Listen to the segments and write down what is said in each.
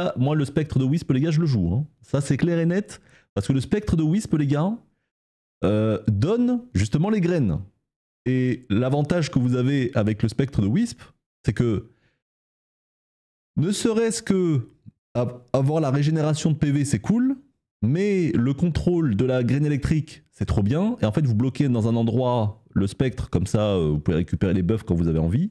Ah, moi le spectre de Wisp, les gars, je le joue. Hein. Ça, c'est clair et net. Parce que le spectre de Wisp, les gars, euh, donne justement les graines. Et l'avantage que vous avez avec le spectre de Wisp, c'est que ne serait-ce que avoir la régénération de PV, c'est cool, mais le contrôle de la graine électrique, c'est trop bien. Et en fait, vous bloquez dans un endroit le spectre, comme ça, euh, vous pouvez récupérer les buffs quand vous avez envie.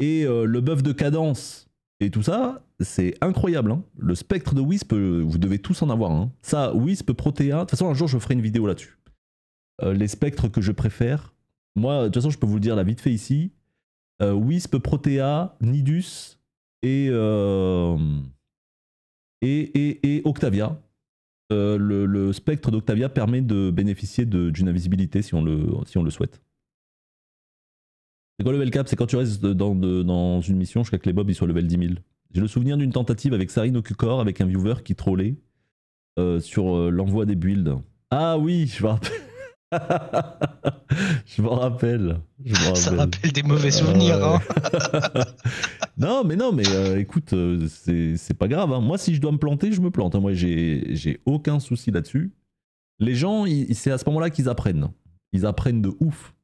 Et euh, le buff de cadence, et tout ça, c'est incroyable. Hein. Le spectre de Wisp, euh, vous devez tous en avoir Ça, Wisp, Protea. De toute façon, un jour, je ferai une vidéo là-dessus. Euh, les spectres que je préfère. Moi, de toute façon, je peux vous le dire là vite fait ici. Euh, Wisp, Protea, Nidus et, et, Octavia. Le, spectre d'Octavia permet de bénéficier d'une invisibilité si on le, si on le souhaite. C'est quoi level cap C'est quand tu restes dans, dans une mission jusqu'à que les bobs ils soient level 10 000. J'ai le souvenir d'une tentative avec q corps avec un viewer qui trollait euh, sur euh, l'envoi des builds. Ah oui, je me rappelle. je m'en rappelle. Ça rappelle des mauvais euh, souvenirs. Hein. non, mais non, mais écoute, c'est pas grave. Hein. Moi, si je dois me planter, je me plante. Hein. Moi, j'ai aucun souci là-dessus. Les gens, c'est à ce moment-là qu'ils apprennent. Ils apprennent de ouf.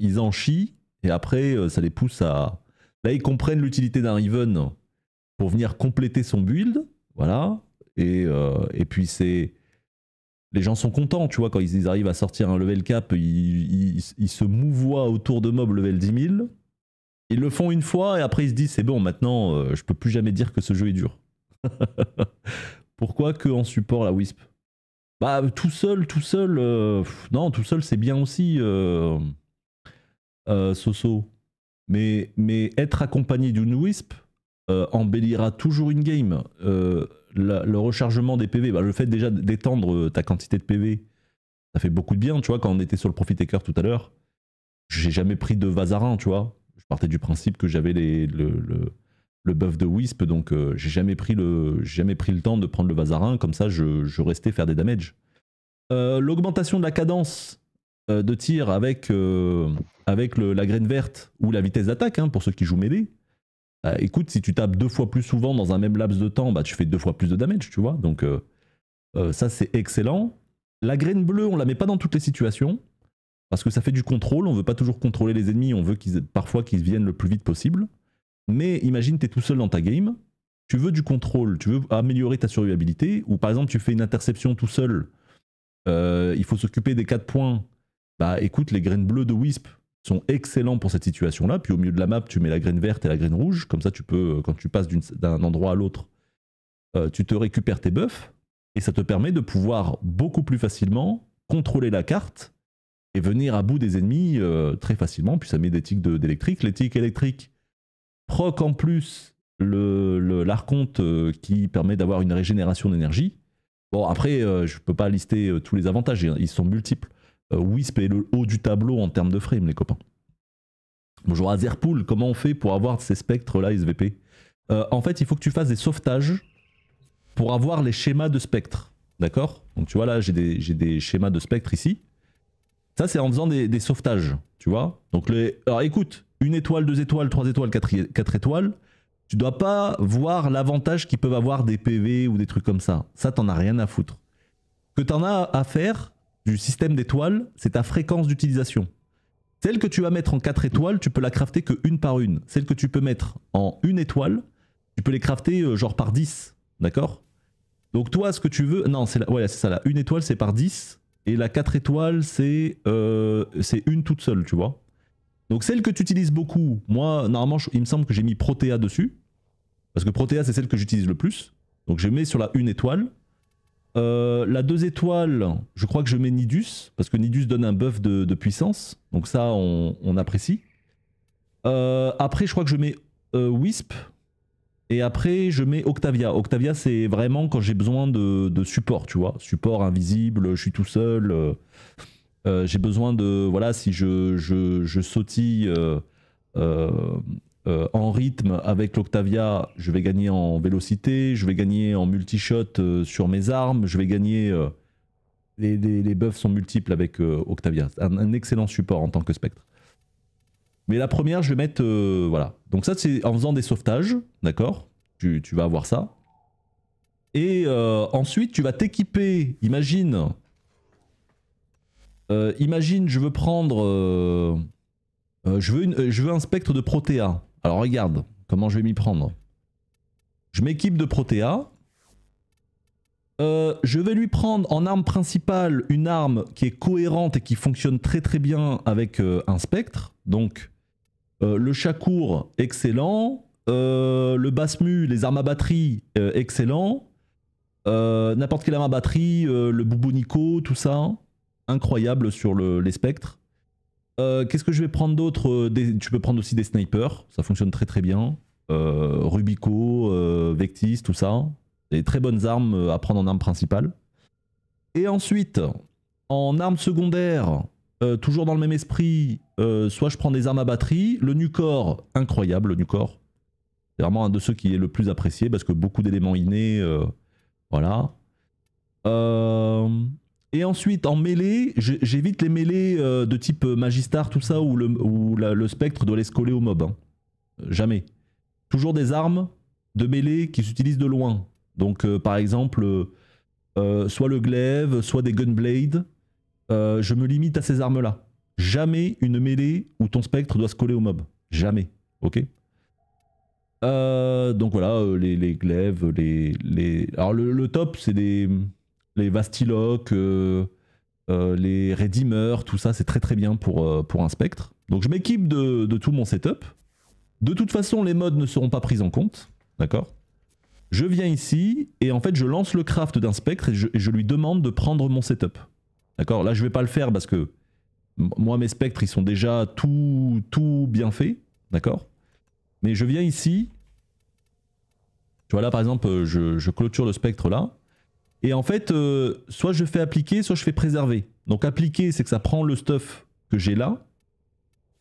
ils en chient. Et après, euh, ça les pousse à. Là, ils comprennent l'utilité d'un Riven pour venir compléter son build. Voilà. Euh, et, puis, c'est. Les gens sont contents, tu vois, quand ils arrivent à sortir un level cap, ils, se mouvoient autour de mobs level 10 000. Ils le font une fois et après ils se disent c'est bon, maintenant euh, je peux plus jamais dire que ce jeu est dur. Pourquoi que en support la Wisp Bah tout seul, tout seul, non, tout seul c'est bien aussi. Euh, Soso, mais, mais être accompagné d'une Wisp euh, embellira toujours une game. Euh, le rechargement des PV, bah, le fait déjà d'étendre ta quantité de PV, ça fait beaucoup de bien, tu vois, quand on était sur le Profit Taker tout à l'heure, j'ai jamais pris de Vazarin, tu vois. Je partais du principe que j'avais le, le, buff de Wisp, donc j'ai jamais, pris le, jamais pris le temps de prendre le Vazarin, comme ça je, je restais faire des damages. L'augmentation de la cadence, euh, de tir avec, euh, avec la graine verte ou la vitesse d'attaque, hein, pour ceux qui jouent mêlée, euh, écoute, si tu tapes deux fois plus souvent dans un même laps de temps, bah, tu fais deux fois plus de damage, tu vois. Donc ça, c'est excellent. La graine bleue, on la met pas dans toutes les situations parce que ça fait du contrôle, on veut pas toujours contrôler les ennemis, on veut qu'ils, parfois qu'ils viennent le plus vite possible. Mais imagine tu es tout seul dans ta game, tu veux du contrôle, tu veux améliorer ta survivabilité, ou par exemple tu fais une interception tout seul, il faut s'occuper des 4 points, bah écoute, les graines bleues de Wisp sont excellents pour cette situation-là. Puis au milieu de la map, tu mets la graine verte et la graine rouge. Comme ça, tu peux, euh, quand tu passes d'un endroit à l'autre, euh, tu te récupères tes buffs. Et ça te permet de pouvoir beaucoup plus facilement contrôler la carte et venir à bout des ennemis euh, très facilement. Puis ça met des tics d'électrique. De, les tics électriques proc en plus l'arconte le, qui permet d'avoir une régénération d'énergie. Bon, après, je ne peux pas lister tous les avantages, ils sont multiples. Euh, Wisp est le haut du tableau en termes de frame, les copains. Bonjour Azirpool, comment on fait pour avoir ces spectres-là SVP euh, En fait, il faut que tu fasses des sauvetages pour avoir les schémas de spectre. D'accord Donc tu vois là, j'ai des, schémas de spectre ici. Ça, c'est en faisant des, sauvetages, tu vois Donc Alors écoute, une étoile, deux étoiles, trois étoiles, quatre, étoiles, tu dois pas voir l'avantage qu'ils peuvent avoir des PV ou des trucs comme ça. Ça, t'en as rien à foutre. que t'en as à faire, du système d'étoiles, c'est ta fréquence d'utilisation. Celle que tu vas mettre en 4 étoiles, tu peux la crafter que une par une. Celle que tu peux mettre en une étoile, tu peux les crafter euh, genre par 10. D'accord Donc toi, ce que tu veux... Non, c'est la... ça. là. une étoile, c'est par 10. Et la 4 étoiles, c'est euh, c'est une toute seule, tu vois. Donc celle que tu utilises beaucoup, moi, normalement, il me semble que j'ai mis Protea dessus. Parce que Protea, c'est celle que j'utilise le plus. Donc je mets sur la une étoile. Euh, la deux étoiles, je crois que je mets Nidus, parce que Nidus donne un buff de, puissance, donc ça on, apprécie. Euh, après je crois que je mets euh, Wisp, et après je mets Octavia. Octavia c'est vraiment quand j'ai besoin de, support, tu vois, support invisible, je suis tout seul, j'ai besoin de, voilà, si je, je, je sautille euh, en rythme avec l'Octavia, je vais gagner en vélocité, je vais gagner en multishot euh, sur mes armes, je vais gagner. Euh, les, les, buffs sont multiples avec Octavia. Un, excellent support en tant que spectre. Mais la première, je vais mettre. voilà. Donc, ça, c'est en faisant des sauvetages, d'accord tu, vas avoir ça. Et ensuite, tu vas t'équiper. Imagine. imagine, je veux prendre. je, veux je, veux un spectre de Protéa. Alors regarde comment je vais m'y prendre. Je m'équipe de Protea. Euh, je vais lui prendre en arme principale une arme qui est cohérente et qui fonctionne très très bien avec euh, un spectre. Donc euh, le Chakour, excellent. le Basmu, les armes à batterie, excellent. N'importe quelle arme à batterie, le Boubonico, tout ça. Incroyable sur les spectres. Euh, qu'est-ce que je vais prendre d'autre euh, Tu peux prendre aussi des snipers, ça fonctionne très très bien. Euh, Rubico, Vectis, tout ça. Des très bonnes armes à prendre en arme principale. Et ensuite, en arme secondaire, toujours dans le même esprit, soit je prends des armes à batterie, le Nucor, incroyable le Nucor. C'est vraiment un de ceux qui est le plus apprécié parce que beaucoup d'éléments innés, voilà. Euh... Et ensuite, en mêlée, j'évite les mêlées euh, de type euh, Magistar, tout ça, où le, spectre doit les se coller au mob. Hein. Euh, jamais. Toujours des armes de mêlée qui s'utilisent de loin. Donc, par exemple, soit le glaive, soit des gunblades. je me limite à ces armes-là. Jamais une mêlée où ton spectre doit se coller au mob. Jamais. Ok Donc voilà, les, glaives, les, Alors, le top, c'est des les Vastiloc, euh, euh, les Redeemers, tout ça, c'est très très bien pour, euh, pour un spectre. Donc je m'équipe de, tout mon setup. De toute façon, les modes ne seront pas pris en compte, d'accord Je viens ici et en fait je lance le craft d'un spectre et je, lui demande de prendre mon setup. D'accord Là je vais pas le faire parce que moi mes spectres ils sont déjà tout, tout bien faits, d'accord Mais je viens ici. Tu vois là par exemple je clôture le spectre là. Et en fait, euh, soit je fais appliquer, soit je fais préserver. Donc appliquer, c'est que ça prend le stuff que j'ai là.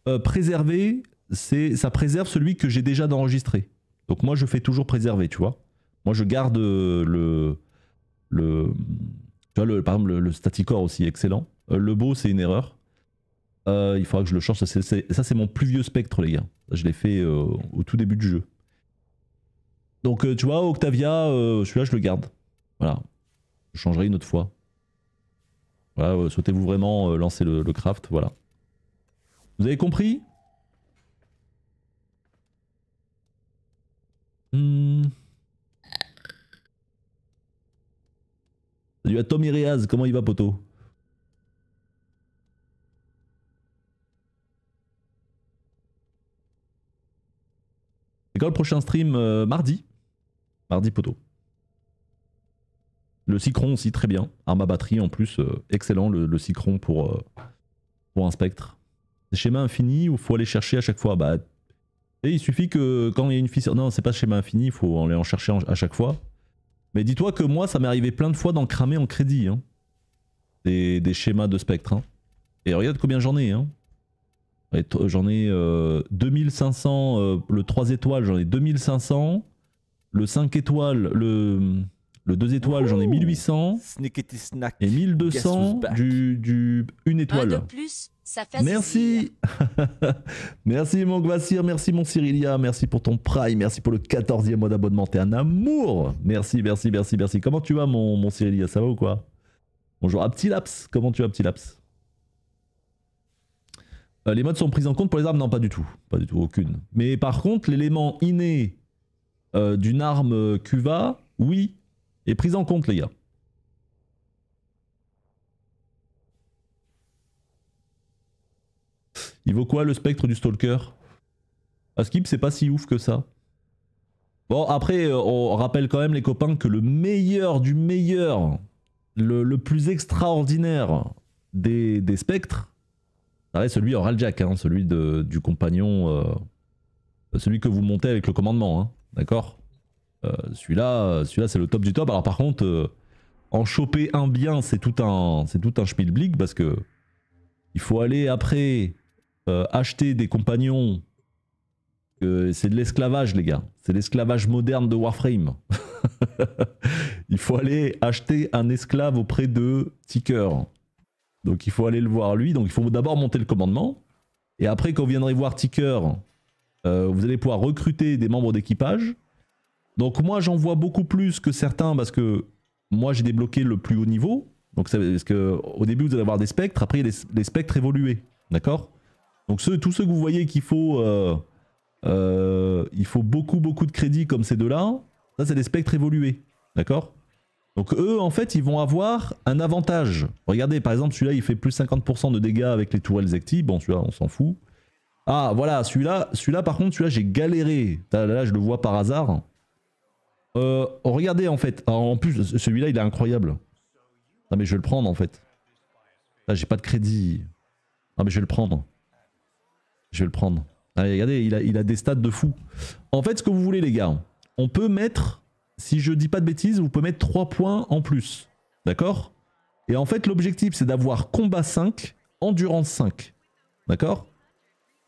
Euh, préserver, c'est ça préserve celui que j'ai déjà d'enregistré. Donc moi, je fais toujours préserver, tu vois. Moi, je garde euh, le... le tu vois, par exemple, le, Staticore aussi, excellent. le beau, c'est une erreur. il faudra que je le change. Ça, c'est mon plus vieux spectre, les gars. Je l'ai fait au tout début du jeu. Donc, tu vois, Octavia, celui-là, je le garde. Voilà. Je changerai une autre fois. Voilà, euh, souhaitez-vous vraiment euh, lancer le, craft, voilà. Vous avez compris hmm. Salut à Tom comment il va poteau C'est quand le prochain stream euh, Mardi. Mardi poteau. Le Cicron aussi, très bien. arma ma batterie en plus, euh, excellent le, Cicron pour, euh, pour un spectre. C'est schéma infini il faut aller chercher à chaque fois bah, Et il suffit que quand il y a une fissure. Non, c'est pas schéma infini, il faut aller en chercher à chaque fois. Mais dis-toi que moi, ça m'est arrivé plein de fois d'en cramer en crédit. Hein. Des, schémas de spectre. Hein. Et regarde combien j'en ai. Hein. J'en ai 2500, euh, le 3 étoiles, j'en ai 2500. Le 5 étoiles, le, le 2 étoiles, j'en ai 1800. Et 1200 du, du étoile. plus, ça fait merci. merci mon Gvassir, merci mon Cyrilia, merci pour ton Prime, merci pour le 14e mois d'abonnement. T'es un amour. Merci, merci, merci, merci. Comment tu vas mon, mon Cyrilia Ça va ou quoi Bonjour. à petit laps, comment tu vas, petit laps euh, les modes sont pris en compte pour les armes Non, pas du tout. Pas du tout, aucune. Mais par contre, l'élément inné euh, d'une arme euh, Cuva, oui, et prise en compte, les gars. Il vaut quoi le spectre du stalker À ah, skip, c'est pas si ouf que ça. Bon, après, euh, on rappelle quand même, les copains, que le meilleur du meilleur, le, plus extraordinaire des, spectres, c'est celui en Raljack, hein, celui de, du compagnon, euh, celui que vous montez avec le commandement, hein, d'accord euh, celui-là, euh, celui-là c'est le top du top. Alors par contre, euh, en choper un bien, c'est tout un, c'est tout un schmilblick parce que il faut aller après acheter des compagnons. c'est de l'esclavage, les gars. C'est l'esclavage moderne de Warframe. il faut aller acheter un esclave auprès de Ticker. Donc il faut aller le voir lui. Donc il faut d'abord monter le commandement. Et après, quand vous viendrez voir Ticker, vous allez pouvoir recruter des membres d'équipage. Donc moi j'en vois beaucoup plus que certains parce que moi j'ai débloqué le plus haut niveau. Donc parce que au début vous allez avoir des spectres, après il y a spectres évolués, d'accord Donc tous ceux que vous voyez qu'il faut, euh, euh, il faut beaucoup beaucoup de crédits comme ces deux-là, ça c'est des spectres évolués, d'accord donc eux, en fait, ils vont avoir un avantage. Regardez, par exemple, celui-là, il fait plus 50% de dégâts avec les tourelles actives, Bon, celui-là, on s'en fout. Ah, voilà, celui-là, celui-là, par contre, celui-là, j'ai galéré. là, je le vois par hasard. Euh, regardez en fait. En plus, celui-là, il est incroyable. Ah mais je vais le prendre en fait. j'ai pas de crédit. Non mais je vais le prendre. Je vais le prendre. Allez, regardez, il a, il a des stats de fou. En fait, ce que vous voulez, les gars, on peut mettre, si je dis pas de bêtises, vous pouvez mettre 3 points en plus. D'accord Et en fait, l'objectif, c'est d'avoir combat 5, endurance 5. D'accord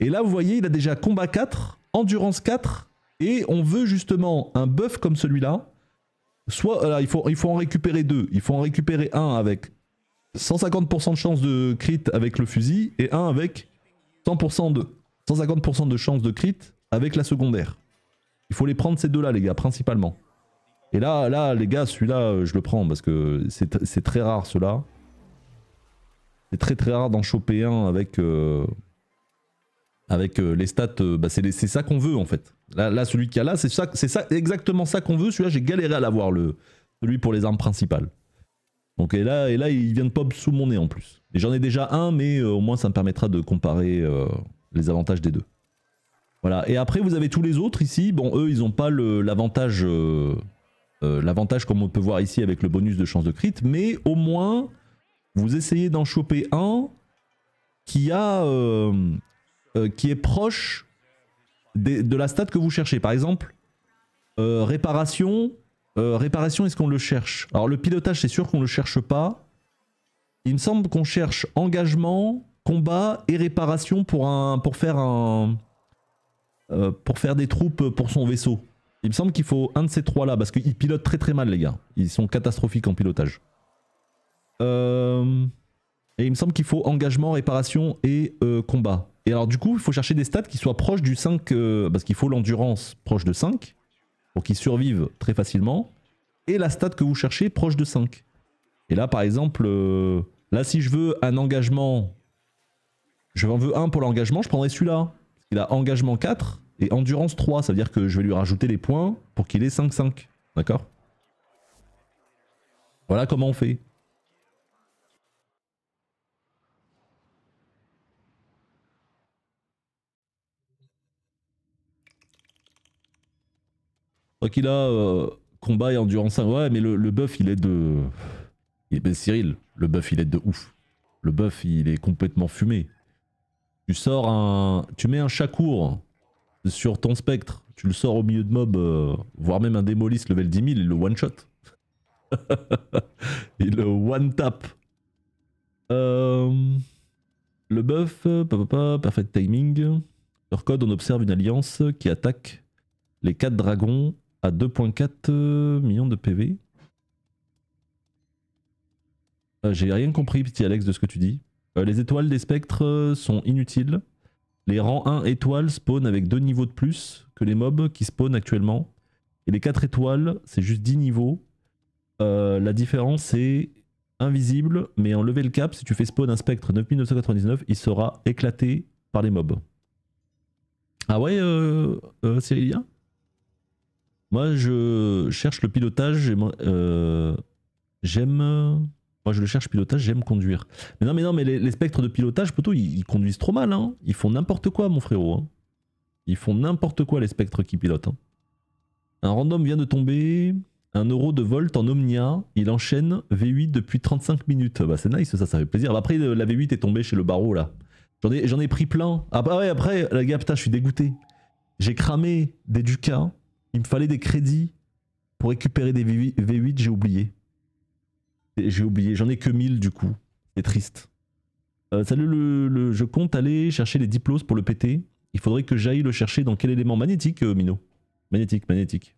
Et là, vous voyez, il a déjà combat 4, endurance 4, et on veut justement un buff comme celui-là. Soit, il, faut, il faut en récupérer deux. Il faut en récupérer un avec 150% de chance de crit avec le fusil et un avec 100% de 150% de chance de crit avec la secondaire. Il faut les prendre ces deux-là, les gars, principalement. Et là, là, les gars, celui-là, euh, je le prends parce que c'est très rare, ceux-là. C'est très très rare d'en choper un avec... Euh, avec euh, les stats, euh, bah, c'est ça qu'on veut en fait. Là, celui qu'il y a là, c'est ça, ça, exactement ça qu'on veut. Celui-là, j'ai galéré à l'avoir, celui pour les armes principales. Donc et là, et là, il vient de pop sous mon nez en plus. Et j'en ai déjà un, mais euh, au moins ça me permettra de comparer les avantages des deux. Voilà. Et après, vous avez tous les autres ici. Bon, eux, ils n'ont pas l'avantage, l'avantage comme on peut voir ici avec le bonus de chance de crit, mais au moins, vous essayez d'en choper un qui a euh, qui est proche de la stat que vous cherchez. Par exemple, euh, réparation. Euh, réparation, est-ce qu'on le cherche Alors le pilotage, c'est sûr qu'on ne le cherche pas. Il me semble qu'on cherche engagement, combat et réparation pour, un, pour faire pour faire des troupes pour son vaisseau. Il me semble qu'il faut un de ces trois là, parce qu'ils pilotent très très mal les gars. Ils sont catastrophiques en pilotage. Et il me semble qu'il faut engagement, réparation et combat. Et alors du coup, il faut chercher des stats qui soient proches du 5, euh, parce qu'il faut l'endurance proche de 5, pour qu'il survive très facilement, et la stat que vous cherchez proche de 5. Et là, par exemple, euh, là si je veux un engagement, je en veux un pour l'engagement, je prendrai celui-là. Il a engagement 4 et endurance 3, ça veut dire que je vais lui rajouter les points pour qu'il ait 5-5, d'accord Voilà comment on fait. Ok qu'il a euh, combat et endurance Ouais, mais le, buff, il est de. Ben, Cyril, le buff, il est de ouf. Le buff, il est complètement fumé. Tu sors un. Tu mets un Chakour sur ton spectre. Tu le sors au milieu de mob, euh, voire même un démolisse level 10 000, il le one shot. il le one tap. Euh, le buff, papa, perfect timing. Sur code, on observe une alliance qui attaque les 4 dragons 2.4 euh, millions de PV. Euh, j'ai rien compris, petit Alex, de ce que tu dis. Euh, les étoiles des spectres sont inutiles. Les rangs 1 étoiles spawn avec 2 niveaux de plus que les mobs qui spawnent actuellement. Et les 4 étoiles, c'est juste 10 niveaux. la différence est invisible, mais en level cap, si tu fais spawn un spectre 9999, il sera éclaté par les mobs. Ah ouais, euh, euh Cyrilien moi, je cherche le pilotage. Euh, j'aime. moi, je le cherche pilotage, j'aime conduire. Mais non, mais non, mais les, spectres de pilotage, plutôt, ils, conduisent trop mal. Hein. Ils font n'importe quoi, mon frérot. Hein. Ils font n'importe quoi, les spectres qui pilotent. Hein. Un random vient de tomber. Un euro de volt en Omnia. Il enchaîne V8 depuis 35 minutes. Bah, c'est nice, ça, ça fait plaisir. Bah, après, la V8 est tombée chez le barreau, là. J'en ai, pris plein. Ah bah ouais, après, la gars, je suis dégoûté. J'ai cramé des ducas. Il me fallait des crédits pour récupérer des V8, j'ai oublié. J'ai oublié, j'en ai que 1000 du coup. C'est triste. Euh, salut, le, je compte aller chercher les diplômes pour le péter. Il faudrait que j'aille le chercher dans quel élément magnétique, euh, Mino Magnétique, magnétique.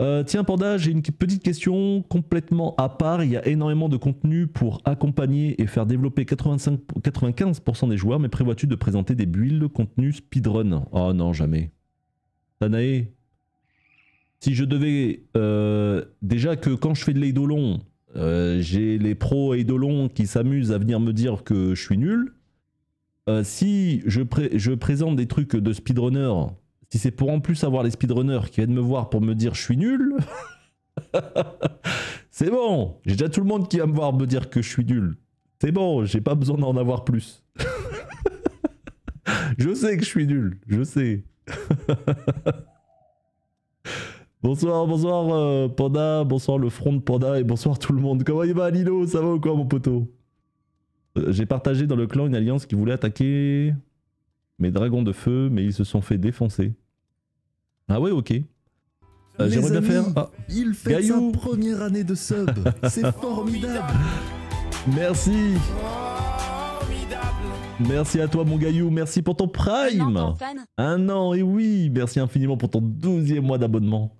Euh, tiens, Panda, j'ai une petite question complètement à part. Il y a énormément de contenu pour accompagner et faire développer 95% des joueurs, mais prévois-tu de présenter des builds contenu speedrun Oh non, jamais. Tanae, si je devais... Euh, déjà que quand je fais de l'Eidolon, euh, j'ai les pros Eidolon qui s'amusent à venir me dire que je suis nul. Euh, si je, présente des trucs de speedrunner, si c'est pour en plus avoir les speedrunner qui viennent me voir pour me dire je suis nul, c'est bon, j'ai déjà tout le monde qui va me voir me dire que je suis nul. C'est bon, j'ai pas besoin d'en avoir plus. je sais que je suis nul, je sais. bonsoir, bonsoir euh, Panda, bonsoir le front de Panda et bonsoir tout le monde. Comment il va Lilo Ça va ou quoi mon poteau euh, J'ai partagé dans le clan une alliance qui voulait attaquer mes dragons de feu, mais ils se sont fait défoncer. Ah ouais, ok. Euh, j'aimerais bien faire. Il fait sa première année de sub. C'est formidable. Merci. Merci à toi mon Gaillou, merci pour ton Prime Un an, et oui Merci infiniment pour ton douzième mois d'abonnement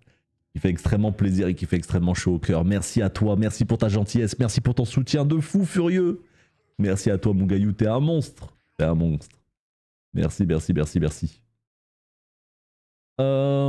qui fait extrêmement plaisir et qui fait extrêmement chaud au cœur. Merci à toi, merci pour ta gentillesse, merci pour ton soutien de fou furieux. Merci à toi mon Gaillou, t'es un monstre. T'es un monstre. Merci, merci, merci, merci. Euh...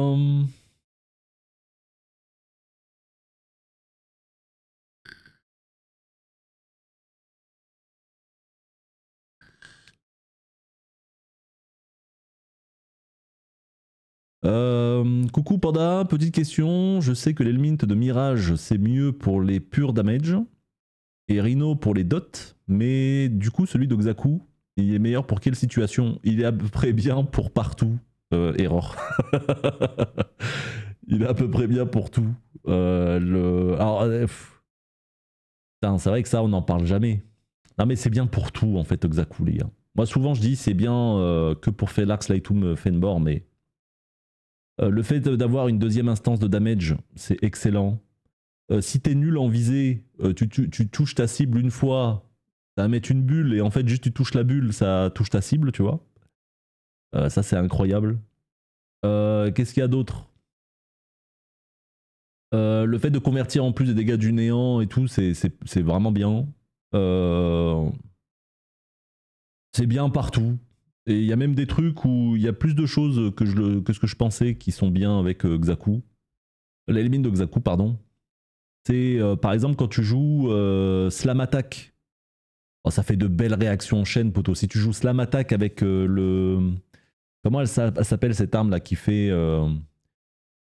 Euh, coucou Panda, petite question. Je sais que l'Elmint de Mirage, c'est mieux pour les purs damage et Rhino pour les dots, mais du coup, celui d'Oxaku, il est meilleur pour quelle situation Il est à peu près bien pour partout. Euh, erreur. il est à peu près bien pour tout. Euh, le... Alors, c'est vrai que ça, on n'en parle jamais. Non, mais c'est bien pour tout, en fait, Oxaku, les gars. Moi, souvent, je dis c'est bien que pour Felax, Lightum, Fenbor, mais euh, le fait d'avoir une deuxième instance de damage, c'est excellent. Euh, si t'es nul en visée, euh, tu, tu, touches ta cible une fois, ça va mettre une bulle, et en fait, juste tu touches la bulle, ça touche ta cible, tu vois. ça, c'est incroyable. Qu'est-ce qu'il y a d'autre Le fait de convertir en plus des dégâts du néant et tout, c'est vraiment bien. c'est bien partout. Et il y a même des trucs où il y a plus de choses que, que ce que je pensais qui sont bien avec euh, Xaku. Euh, L'élimine de Xaku, pardon. C'est euh, par exemple quand tu joues Slam Attack. Oh, ça fait de belles réactions en chaîne, poteau. Si tu joues Slam Attack avec le. Comment elle s'appelle cette arme là qui fait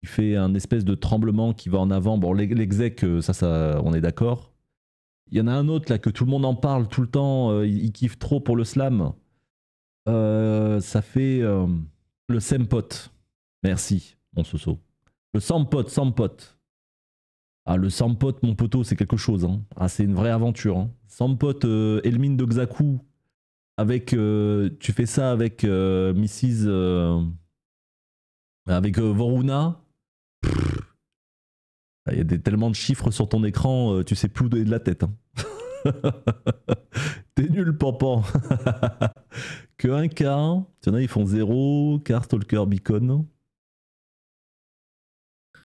qui fait un espèce de tremblement qui va en avant. Bon, l'exec, ça, ça, on est d'accord. Il y en a un autre là que tout le monde en parle tout le temps, il kiffe trop pour le slam. Euh, ça fait euh, le Sempot. Merci, mon Soso. Le sempot, sempot. Ah, le sempot, mon poteau, c'est quelque chose. Hein. Ah, c'est une vraie aventure. Hein. Sampot, euh, Elmine de Xaku. Avec, tu fais ça avec Mrs. avec Voruna. Il y a tellement de chiffres sur ton écran, tu sais plus où donner de la tête. Hein. T'es nul, Pampan. que 1K. Tiens, ils font 0. Car, Stalker, Beacon.